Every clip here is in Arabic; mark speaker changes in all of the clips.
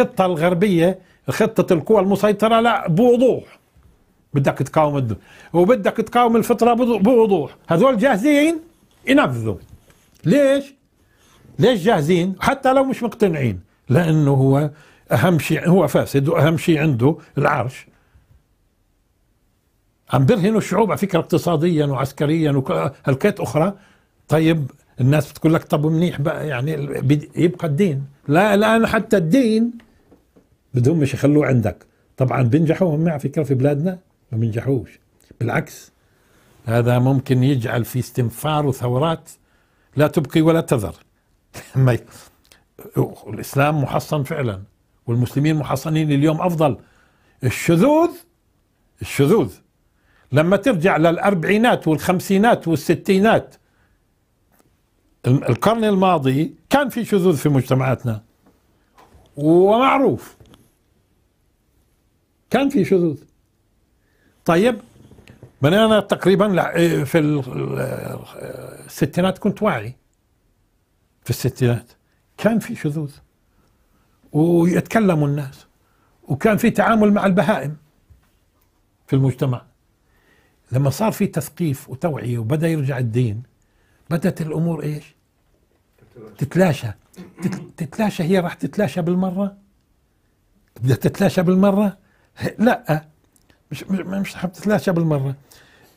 Speaker 1: الخطه الغربيه خطه القوى المسيطره لا بوضوح بدك تقاوم الدول وبدك تقاوم الفطره بوضوح هذول جاهزين ينفذوا ليش ليش جاهزين حتى لو مش مقتنعين لانه هو اهم شيء هو فاسد واهم شيء عنده العرش عم برهنوا الشعوب على فكره اقتصاديا وعسكريا وهلكات اخرى طيب الناس بتقول لك طب منيح بقى يعني يبقى الدين لا الان حتى الدين بدهم مش يخلوه عندك طبعا بينجحوا هم على فكره في بلادنا ما بينجحوش بالعكس هذا ممكن يجعل في استنفار وثورات لا تبقي ولا تذر الاسلام محصن فعلا والمسلمين محصنين اليوم افضل الشذوذ الشذوذ لما ترجع للاربعينات والخمسينات والستينات القرن الماضي كان في شذوذ في مجتمعاتنا ومعروف كان في شذوذ طيب من انا تقريبا إيه، في الستينات كنت واعي في الستينات كان في شذوذ ويتكلموا الناس وكان في تعامل مع البهائم في المجتمع لما صار في تثقيف وتوعية وبدأ يرجع الدين بدأت الأمور إيش تتلاشى تتلاشى هي راح تتلاشى بالمرة بدها تتلاشى بالمرة لا مش مش تتلاشى بالمره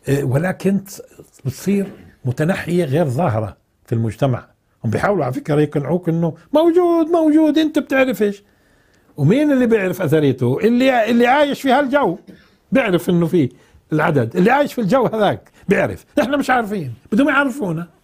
Speaker 1: إيه، ولكن بتصير متنحيه غير ظاهره في المجتمع هم بيحاولوا على فكره يقنعوك انه موجود موجود انت بتعرف ايش ومين اللي بيعرف اثريته اللي اللي عايش في هالجو بيعرف انه في العدد اللي عايش في الجو هذاك بيعرف احنا مش عارفين بدهم يعرفونا